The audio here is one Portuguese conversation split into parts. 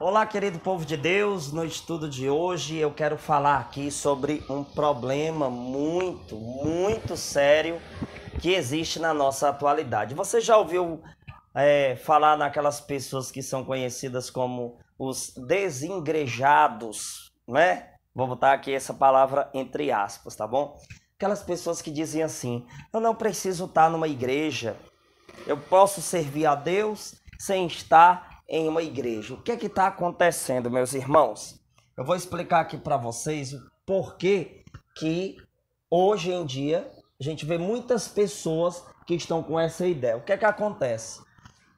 Olá, querido povo de Deus. No estudo de hoje eu quero falar aqui sobre um problema muito, muito sério que existe na nossa atualidade. Você já ouviu é, falar naquelas pessoas que são conhecidas como os desengrejados, né? Vou botar aqui essa palavra entre aspas, tá bom? Aquelas pessoas que dizem assim: eu não preciso estar numa igreja, eu posso servir a Deus sem estar em uma igreja. O que é que está acontecendo, meus irmãos? Eu vou explicar aqui para vocês o porquê que hoje em dia a gente vê muitas pessoas que estão com essa ideia. O que é que acontece?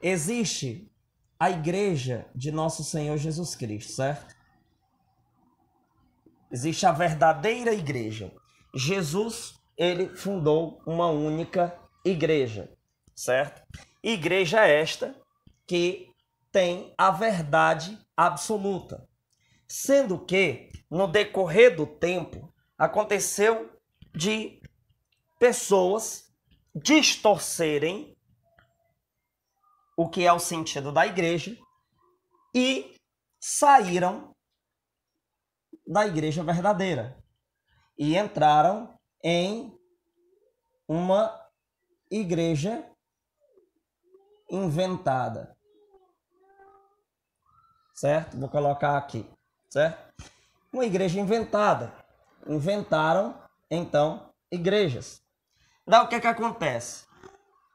Existe a igreja de nosso Senhor Jesus Cristo, certo? Existe a verdadeira igreja. Jesus, ele fundou uma única igreja, certo? Igreja esta que tem a verdade absoluta. Sendo que, no decorrer do tempo, aconteceu de pessoas distorcerem o que é o sentido da igreja e saíram da igreja verdadeira e entraram em uma igreja inventada certo? Vou colocar aqui, certo? Uma igreja inventada. Inventaram, então, igrejas. Daí o que, é que acontece?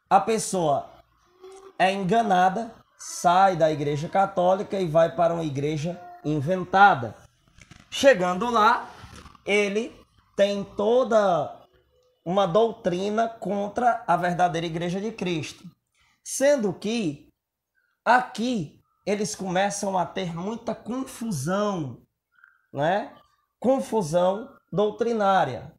A pessoa é enganada, sai da igreja católica e vai para uma igreja inventada. Chegando lá, ele tem toda uma doutrina contra a verdadeira igreja de Cristo. Sendo que aqui eles começam a ter muita confusão, né? Confusão doutrinária.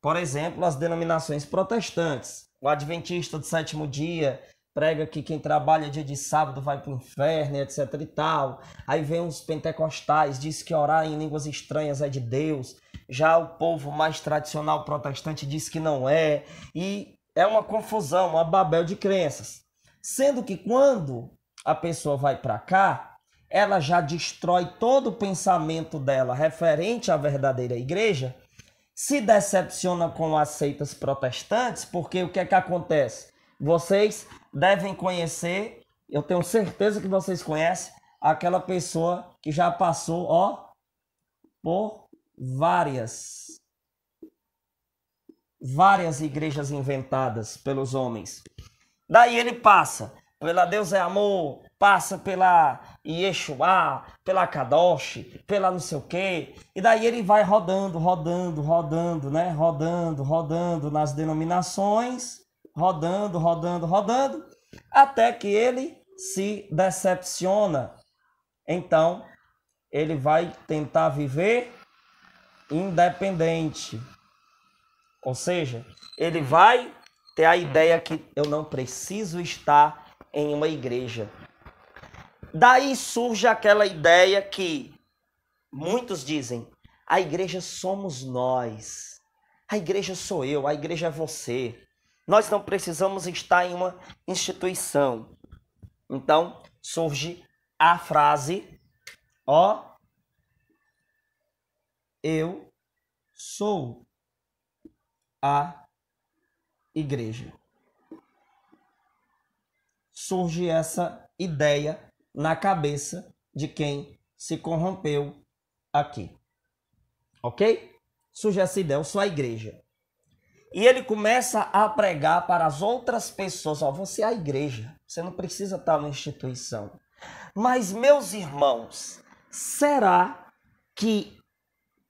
Por exemplo, as denominações protestantes. O adventista do sétimo dia prega que quem trabalha dia de sábado vai para o inferno, etc e tal. Aí vem os pentecostais, diz que orar em línguas estranhas é de Deus. Já o povo mais tradicional protestante diz que não é. E é uma confusão, uma babel de crenças. Sendo que quando a pessoa vai para cá, ela já destrói todo o pensamento dela referente à verdadeira igreja, se decepciona com as seitas protestantes, porque o que é que acontece? Vocês devem conhecer, eu tenho certeza que vocês conhecem, aquela pessoa que já passou, ó, por várias várias igrejas inventadas pelos homens. Daí ele passa pela Deus é amor, passa pela Yeshua, pela Kadosh, pela não sei o quê. E daí ele vai rodando, rodando, rodando, né? Rodando, rodando nas denominações, rodando, rodando, rodando, até que ele se decepciona. Então, ele vai tentar viver independente. Ou seja, ele vai ter a ideia que eu não preciso estar em uma igreja. Daí surge aquela ideia que muitos dizem: a igreja somos nós, a igreja sou eu, a igreja é você. Nós não precisamos estar em uma instituição. Então surge a frase: ó, eu sou a igreja surge essa ideia na cabeça de quem se corrompeu aqui. Ok? Surge essa ideia, eu sou a igreja. E ele começa a pregar para as outras pessoas: ó, você é a igreja, você não precisa estar na instituição. Mas, meus irmãos, será que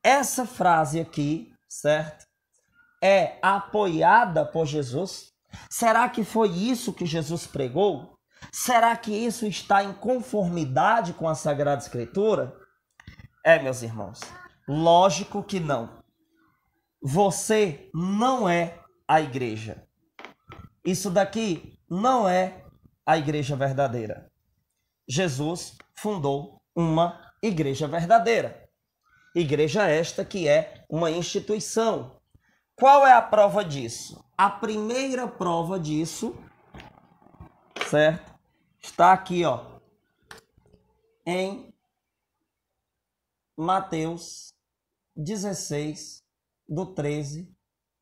essa frase aqui, certo? É apoiada por Jesus? Será que foi isso que Jesus pregou? Será que isso está em conformidade com a Sagrada Escritura? É, meus irmãos, lógico que não. Você não é a igreja. Isso daqui não é a igreja verdadeira. Jesus fundou uma igreja verdadeira. Igreja esta que é uma instituição. Qual é a prova disso? A primeira prova disso, certo? Está aqui, ó, em Mateus 16, do 13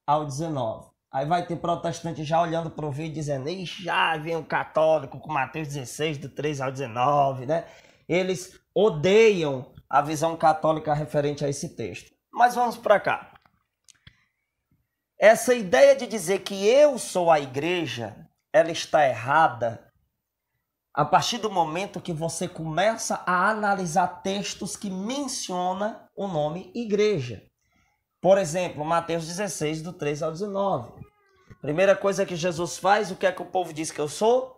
ao 19. Aí vai ter protestante já olhando para o vídeo dizendo: Ixi, já vem o um católico com Mateus 16, do 13 ao 19, né? Eles odeiam a visão católica referente a esse texto. Mas vamos para cá. Essa ideia de dizer que eu sou a igreja, ela está errada a partir do momento que você começa a analisar textos que menciona o nome igreja. Por exemplo, Mateus 16, do 3 ao 19. Primeira coisa que Jesus faz, o que é que o povo diz que eu sou?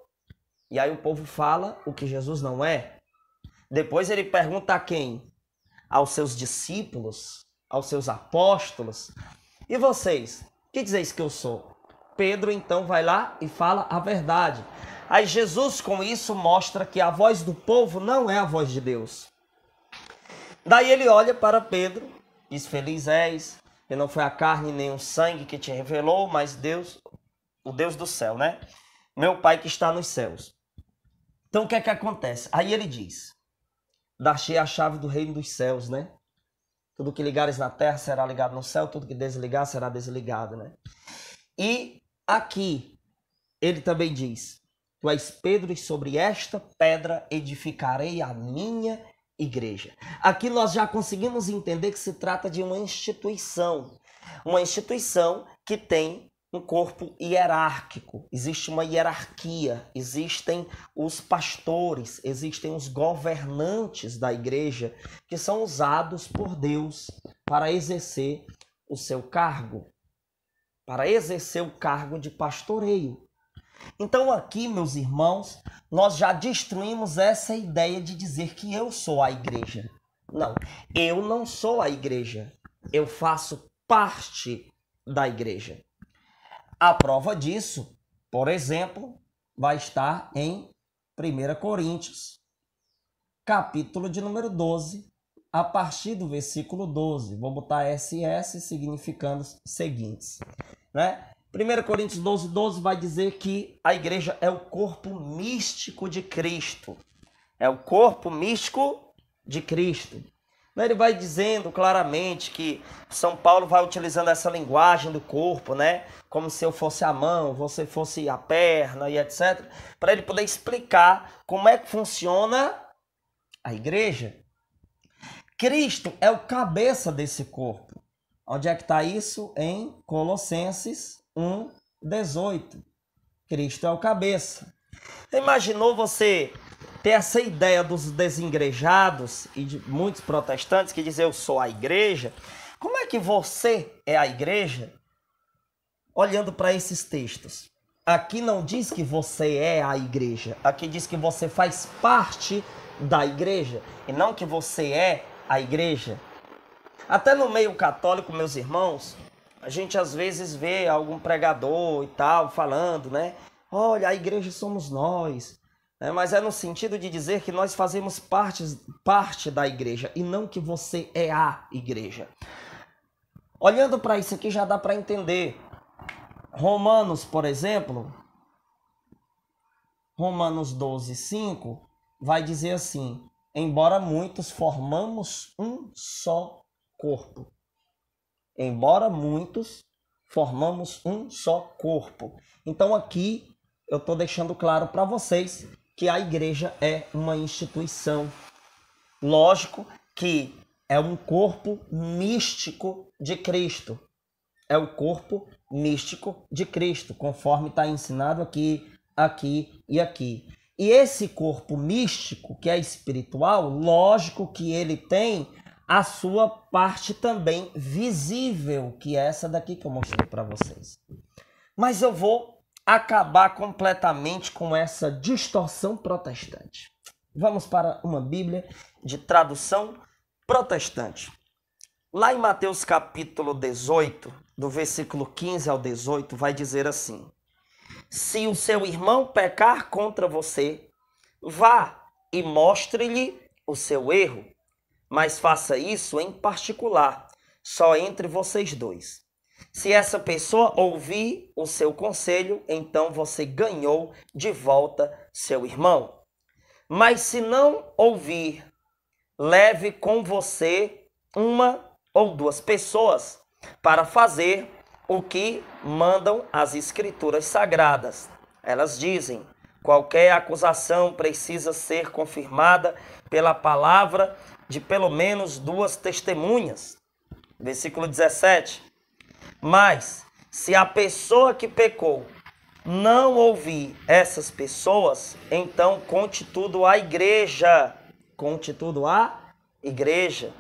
E aí o povo fala o que Jesus não é. Depois ele pergunta a quem? Aos seus discípulos, aos seus apóstolos, e vocês? Que dizeis que eu sou? Pedro então vai lá e fala a verdade. Aí Jesus com isso mostra que a voz do povo não é a voz de Deus. Daí ele olha para Pedro, diz: Feliz és, que não foi a carne nem o sangue que te revelou, mas Deus, o Deus do céu, né? Meu Pai que está nos céus. Então o que é que acontece? Aí ele diz: Dachei a chave do reino dos céus, né? Tudo que ligares na terra será ligado no céu, tudo que desligar será desligado, né? E aqui ele também diz: Tu és Pedro e sobre esta pedra edificarei a minha igreja. Aqui nós já conseguimos entender que se trata de uma instituição, uma instituição que tem um corpo hierárquico, existe uma hierarquia, existem os pastores, existem os governantes da igreja que são usados por Deus para exercer o seu cargo, para exercer o cargo de pastoreio. Então, aqui, meus irmãos, nós já destruímos essa ideia de dizer que eu sou a igreja. Não, eu não sou a igreja, eu faço parte da igreja. A prova disso, por exemplo, vai estar em 1 Coríntios, capítulo de número 12, a partir do versículo 12. Vou botar SS significando os seguintes. Né? 1 Coríntios 12, 12 vai dizer que a igreja é o corpo místico de Cristo. É o corpo místico de Cristo. Né, ele vai dizendo claramente que São Paulo vai utilizando essa linguagem do corpo, né? Como se eu fosse a mão, você fosse a perna e etc. Para ele poder explicar como é que funciona a igreja. Cristo é o cabeça desse corpo. Onde é que está isso? Em Colossenses 1, 18. Cristo é o cabeça. Imaginou você tem essa ideia dos desengrejados e de muitos protestantes que dizem eu sou a igreja. Como é que você é a igreja olhando para esses textos? Aqui não diz que você é a igreja, aqui diz que você faz parte da igreja e não que você é a igreja. Até no meio católico, meus irmãos, a gente às vezes vê algum pregador e tal falando, né? Olha, a igreja somos nós. Né? mas é no sentido de dizer que nós fazemos parte, parte da igreja e não que você é a igreja. Olhando para isso aqui já dá para entender. Romanos, por exemplo, Romanos 12, 5, vai dizer assim: Embora muitos formamos um só corpo. Embora muitos formamos um só corpo. Então aqui eu estou deixando claro para vocês que a igreja é uma instituição. Lógico que é um corpo místico de Cristo. É o corpo místico de Cristo, conforme está ensinado aqui, aqui e aqui. E esse corpo místico, que é espiritual, lógico que ele tem a sua parte também visível, que é essa daqui que eu mostrei para vocês. Mas eu vou acabar completamente com essa distorção protestante. Vamos para uma Bíblia de tradução protestante. Lá em Mateus capítulo 18, do versículo 15 ao 18, vai dizer assim: Se o seu irmão pecar contra você, vá e mostre-lhe o seu erro, mas faça isso em particular, só entre vocês dois. Se essa pessoa ouvir o seu conselho, então você ganhou de volta seu irmão. Mas se não ouvir, leve com você uma ou duas pessoas para fazer o que mandam as escrituras sagradas. Elas dizem: qualquer acusação precisa ser confirmada pela palavra de pelo menos duas testemunhas. Versículo 17. Mas se a pessoa que pecou não ouvir essas pessoas, então conte tudo à igreja. Conte tudo à igreja.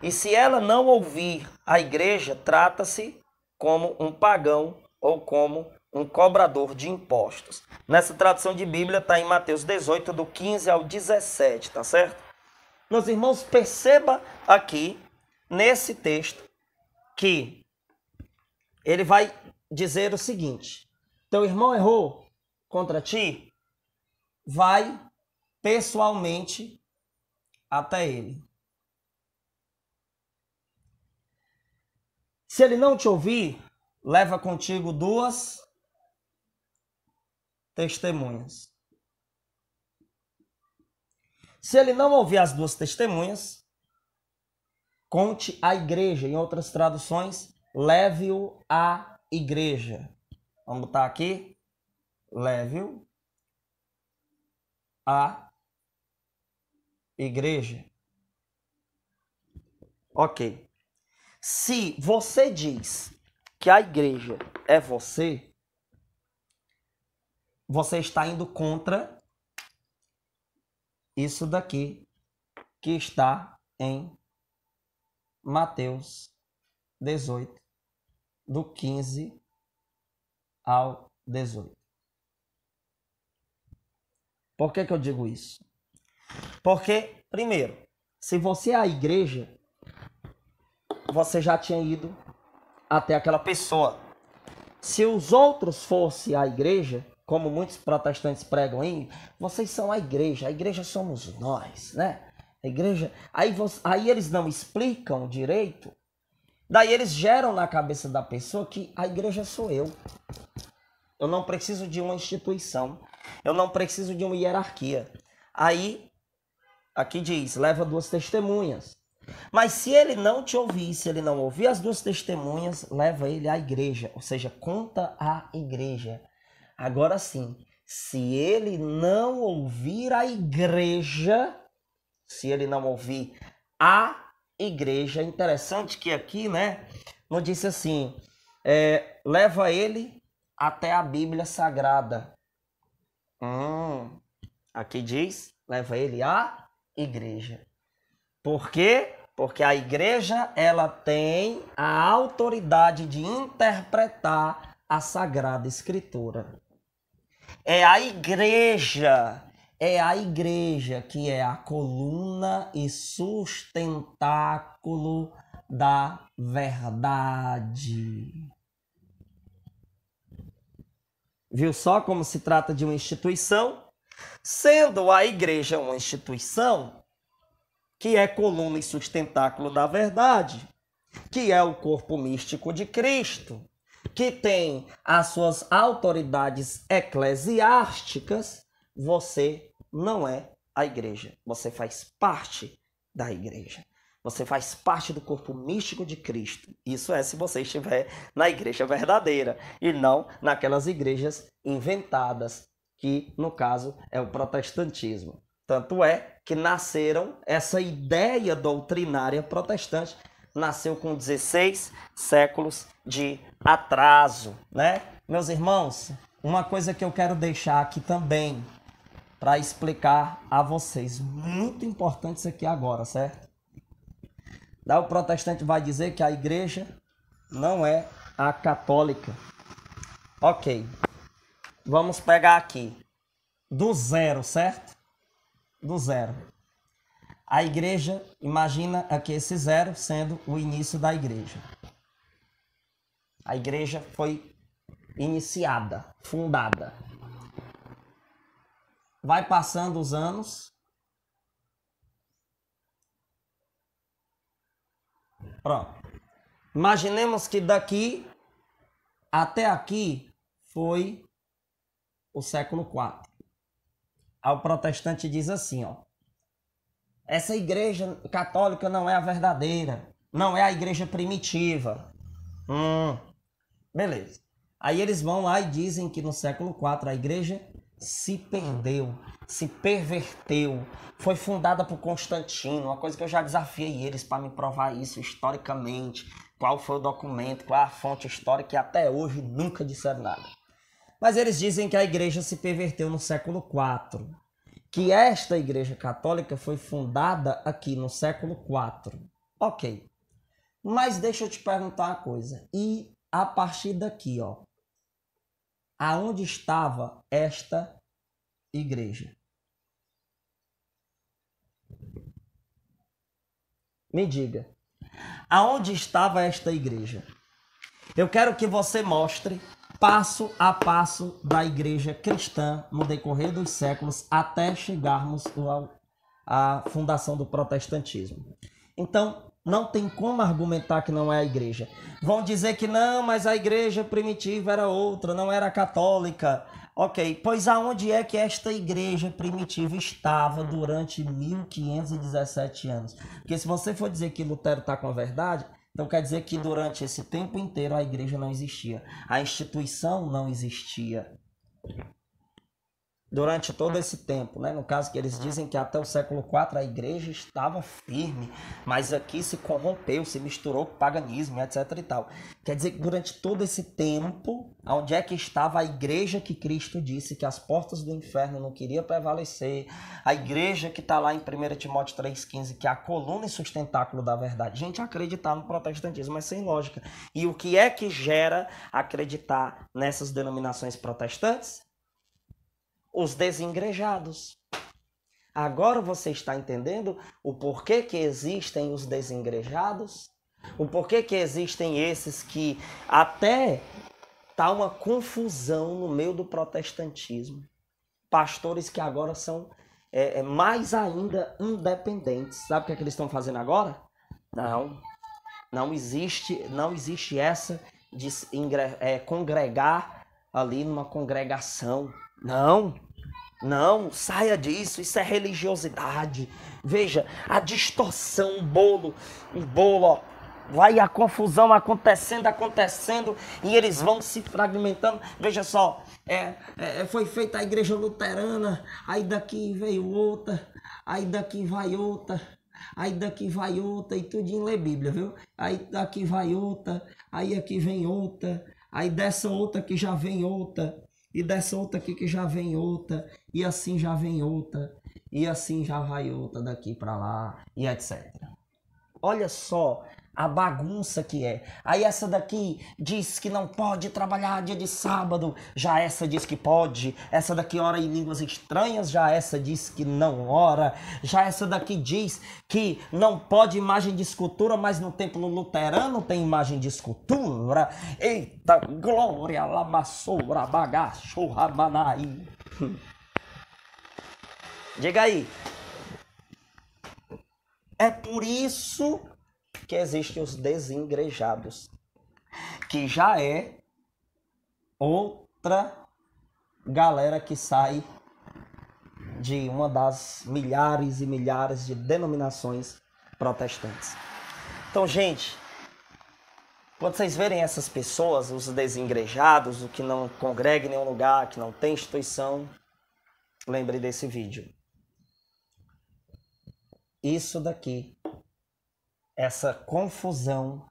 E se ela não ouvir a igreja, trata-se como um pagão ou como um cobrador de impostos. Nessa tradução de Bíblia está em Mateus 18, do 15 ao 17, tá certo? Meus irmãos, perceba aqui, nesse texto, que ele vai dizer o seguinte: teu irmão errou contra ti, vai pessoalmente até ele. Se ele não te ouvir, leva contigo duas testemunhas. Se ele não ouvir as duas testemunhas, conte à igreja, em outras traduções, Leve-o à igreja. Vamos botar aqui. Leve-o à igreja. Ok. Se você diz que a igreja é você, você está indo contra isso daqui que está em Mateus 18 do 15 ao 18. Por que, que eu digo isso? Porque, primeiro, se você é a igreja, você já tinha ido até aquela pessoa. Se os outros fossem a igreja, como muitos protestantes pregam aí, vocês são a igreja, a igreja somos nós, né? A igreja. Aí, aí eles não explicam direito Daí eles geram na cabeça da pessoa que a igreja sou eu. Eu não preciso de uma instituição. Eu não preciso de uma hierarquia. Aí, aqui diz: leva duas testemunhas. Mas se ele não te ouvir, se ele não ouvir as duas testemunhas, leva ele à igreja, ou seja, conta à igreja. Agora sim, se ele não ouvir a igreja, se ele não ouvir a igreja. Interessante que aqui, né, não disse assim, é, leva ele até a Bíblia Sagrada. Hum, aqui diz, leva ele à igreja. Por quê? Porque a igreja, ela tem a autoridade de interpretar a Sagrada Escritura. É a igreja é a igreja que é a coluna e sustentáculo da verdade. Viu só como se trata de uma instituição? Sendo a igreja uma instituição que é coluna e sustentáculo da verdade, que é o corpo místico de Cristo, que tem as suas autoridades eclesiásticas, você não é a igreja. Você faz parte da igreja. Você faz parte do corpo místico de Cristo. Isso é se você estiver na igreja verdadeira e não naquelas igrejas inventadas, que no caso é o protestantismo. Tanto é que nasceram essa ideia doutrinária protestante nasceu com 16 séculos de atraso, né? Meus irmãos, uma coisa que eu quero deixar aqui também para explicar a vocês. Muito importante isso aqui agora, certo? Daí o protestante vai dizer que a igreja não é a católica. Ok. Vamos pegar aqui. Do zero, certo? Do zero. A igreja, imagina aqui esse zero sendo o início da igreja. A igreja foi iniciada, fundada vai passando os anos. Pronto. Imaginemos que daqui até aqui foi o século IV. Aí o protestante diz assim, ó. Essa igreja católica não é a verdadeira, não é a igreja primitiva. Hum, beleza. Aí eles vão lá e dizem que no século IV a igreja se perdeu, se perverteu, foi fundada por Constantino, uma coisa que eu já desafiei eles para me provar isso historicamente, qual foi o documento, qual é a fonte histórica, que até hoje nunca disseram nada. Mas eles dizem que a igreja se perverteu no século IV, que esta igreja católica foi fundada aqui no século IV. Ok. Mas deixa eu te perguntar uma coisa. E a partir daqui, ó, aonde estava esta igreja. Me diga, aonde estava esta igreja? Eu quero que você mostre passo a passo da igreja cristã no decorrer dos séculos até chegarmos ao, à fundação do protestantismo. Então, não tem como argumentar que não é a igreja. Vão dizer que não, mas a igreja primitiva era outra, não era católica. Ok, pois aonde é que esta igreja primitiva estava durante 1517 anos? Porque se você for dizer que Lutero está com a verdade, então quer dizer que durante esse tempo inteiro a igreja não existia, a instituição não existia durante todo ah. esse tempo, né? No caso que eles ah. dizem que até o século IV a igreja estava firme, mas aqui se corrompeu, se misturou com paganismo, etc e tal. Quer dizer que durante todo esse tempo, onde é que estava a igreja que Cristo disse que as portas do inferno não queria prevalecer, a igreja que está lá em 1 Timóteo 3,15, que é a coluna e sustentáculo da verdade. A gente, acreditar no protestantismo é sem lógica. E o que é que gera acreditar nessas denominações protestantes? os desengrejados. Agora você está entendendo o porquê que existem os desengrejados? O porquê que existem esses que até tá uma confusão no meio do protestantismo. Pastores que agora são é, é mais ainda independentes. Sabe o que, é que eles estão fazendo agora? Não, não existe, não existe essa de é, congregar ali numa congregação. Não, não, saia disso, isso é religiosidade. Veja, a distorção, um bolo, um bolo, ó. Vai a confusão acontecendo, acontecendo, e eles vão se fragmentando. Veja só, é, é, é, foi feita a igreja luterana, aí daqui veio outra, aí daqui vai outra, aí daqui vai outra, e tudo em ler Bíblia, viu? Aí daqui vai outra, aí aqui vem outra, Aí dessa outra que já vem outra, e dessa outra aqui que já vem outra, e assim já vem outra, e assim já vai outra daqui para lá, e etc. Olha só a bagunça que é. Aí essa daqui diz que não pode trabalhar dia de sábado, já essa diz que pode. Essa daqui ora em línguas estranhas, já essa diz que não ora. Já essa daqui diz que não pode imagem de escultura, mas no templo luterano tem imagem de escultura. Eita glória, lamaçoura, bagaço, rabanai Diga aí. É por isso que existem os desengrejados, que já é outra galera que sai de uma das milhares e milhares de denominações protestantes. Então, gente, quando vocês verem essas pessoas, os desengrejados, o que não congrega em nenhum lugar, que não tem instituição, lembre desse vídeo. Isso daqui essa confusão,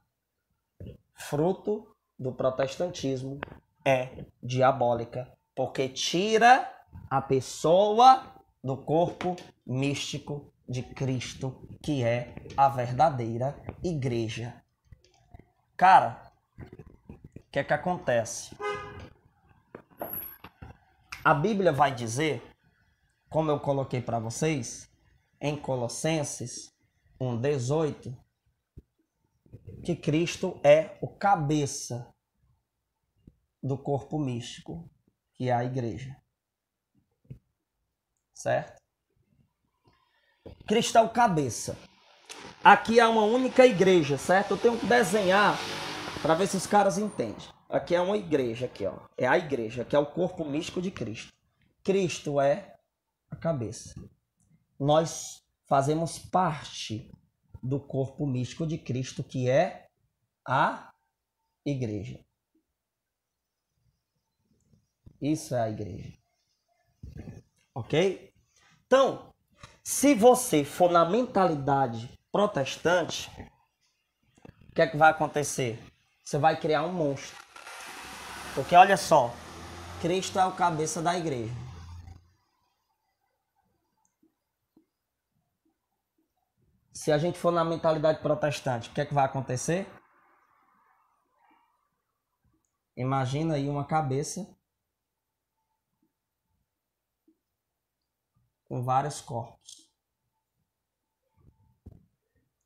fruto do protestantismo, é diabólica, porque tira a pessoa do corpo místico de Cristo, que é a verdadeira igreja. Cara, o que é que acontece? A Bíblia vai dizer, como eu coloquei para vocês, em Colossenses 1:18, que Cristo é o cabeça do corpo místico, que é a igreja. Certo? Cristo é o cabeça. Aqui há uma única igreja, certo? Eu tenho que desenhar para ver se os caras entendem. Aqui é uma igreja, aqui ó. É a igreja, que é o corpo místico de Cristo. Cristo é a cabeça. Nós fazemos parte do corpo místico de Cristo, que é a igreja. Isso é a igreja. Ok? Então, se você for na mentalidade protestante, o que é que vai acontecer? Você vai criar um monstro. Porque olha só, Cristo é o cabeça da igreja. Se a gente for na mentalidade protestante, o que é que vai acontecer? Imagina aí uma cabeça com vários corpos.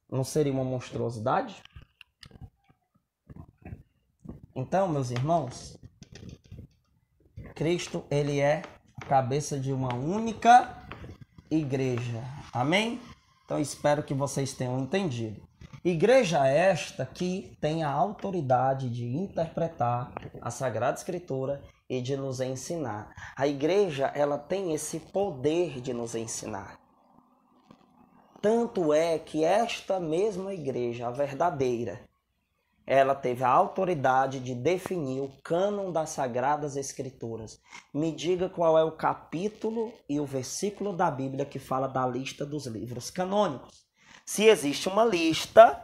Não seria uma monstruosidade? Então, meus irmãos, Cristo, ele é a cabeça de uma única igreja. Amém? Então espero que vocês tenham entendido. Igreja esta que tem a autoridade de interpretar a Sagrada Escritura e de nos ensinar. A igreja, ela tem esse poder de nos ensinar. Tanto é que esta mesma igreja, a verdadeira, ela teve a autoridade de definir o cânon das Sagradas Escrituras. Me diga qual é o capítulo e o versículo da Bíblia que fala da lista dos livros canônicos. Se existe uma lista,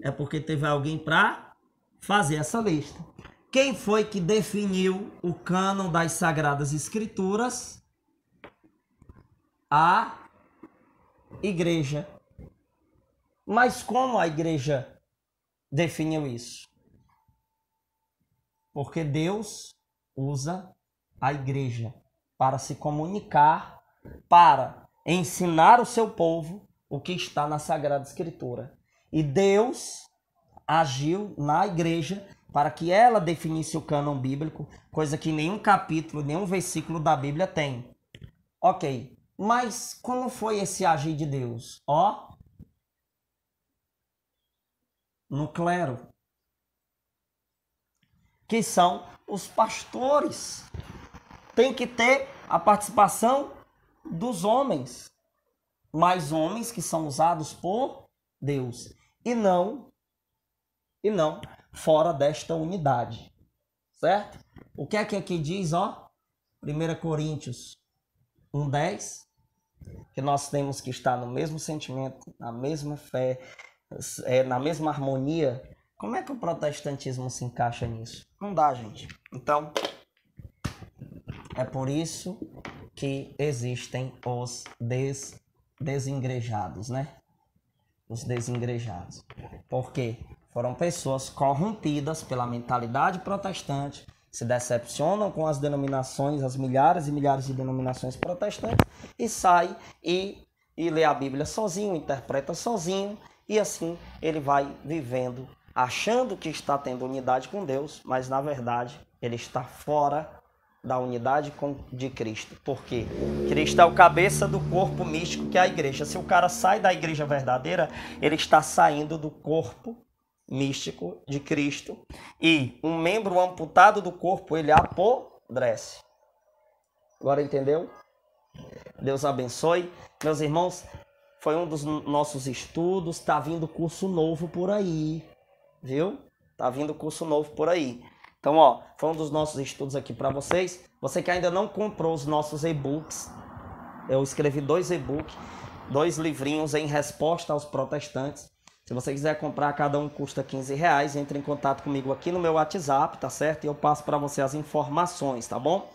é porque teve alguém para fazer essa lista. Quem foi que definiu o cânon das Sagradas Escrituras? A igreja mas como a igreja definiu isso? Porque Deus usa a igreja para se comunicar, para ensinar o seu povo o que está na Sagrada Escritura. E Deus agiu na igreja para que ela definisse o cânon bíblico, coisa que nenhum capítulo, nenhum versículo da Bíblia tem. Ok, mas como foi esse agir de Deus? Ó, no clero, que são os pastores. Tem que ter a participação dos homens, mais homens que são usados por Deus e não e não fora desta unidade. Certo? O que é que aqui diz, ó? 1 Coríntios 1:10, que nós temos que estar no mesmo sentimento, na mesma fé, é, na mesma harmonia, como é que o protestantismo se encaixa nisso? Não dá, gente. Então, é por isso que existem os des, desengrejados, né? Os desengrejados. Porque foram pessoas corrompidas pela mentalidade protestante, se decepcionam com as denominações, as milhares e milhares de denominações protestantes, e sai e, e lê a Bíblia sozinho, interpreta sozinho e assim ele vai vivendo, achando que está tendo unidade com Deus, mas na verdade ele está fora da unidade de Cristo. porque Cristo é o cabeça do corpo místico que é a igreja. Se o cara sai da igreja verdadeira, ele está saindo do corpo místico de Cristo. E um membro amputado do corpo, ele apodrece. Agora entendeu? Deus abençoe. Meus irmãos, foi um dos nossos estudos. Tá vindo curso novo por aí, viu? Tá vindo curso novo por aí. Então, ó, foi um dos nossos estudos aqui para vocês. Você que ainda não comprou os nossos e-books, eu escrevi dois e-books, dois livrinhos em resposta aos protestantes. Se você quiser comprar, cada um custa 15 reais. Entre em contato comigo aqui no meu WhatsApp, tá certo? E eu passo para você as informações, tá bom?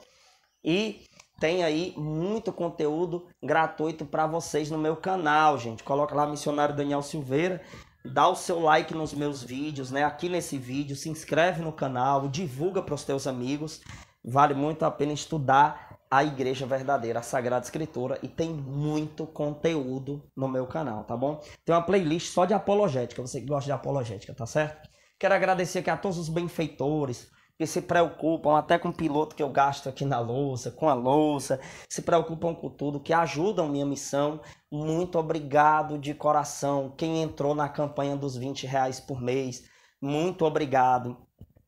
E tem aí muito conteúdo gratuito para vocês no meu canal, gente. Coloca lá missionário Daniel Silveira, dá o seu like nos meus vídeos, né? Aqui nesse vídeo, se inscreve no canal, divulga para os teus amigos. Vale muito a pena estudar a Igreja Verdadeira, a Sagrada Escritura, e tem muito conteúdo no meu canal, tá bom? Tem uma playlist só de apologética, você que gosta de apologética, tá certo? Quero agradecer aqui a todos os benfeitores, que se preocupam até com o piloto que eu gasto aqui na louça, com a louça, se preocupam com tudo, que ajudam minha missão. Muito obrigado de coração. Quem entrou na campanha dos 20 reais por mês, muito obrigado.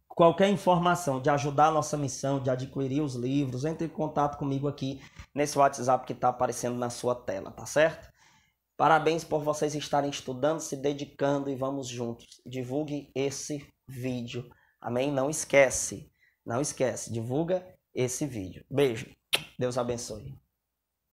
Qualquer informação de ajudar a nossa missão, de adquirir os livros, entre em contato comigo aqui nesse WhatsApp que está aparecendo na sua tela, tá certo? Parabéns por vocês estarem estudando, se dedicando e vamos juntos. Divulgue esse vídeo Amém? Não esquece, não esquece, divulga esse vídeo. Beijo, Deus abençoe.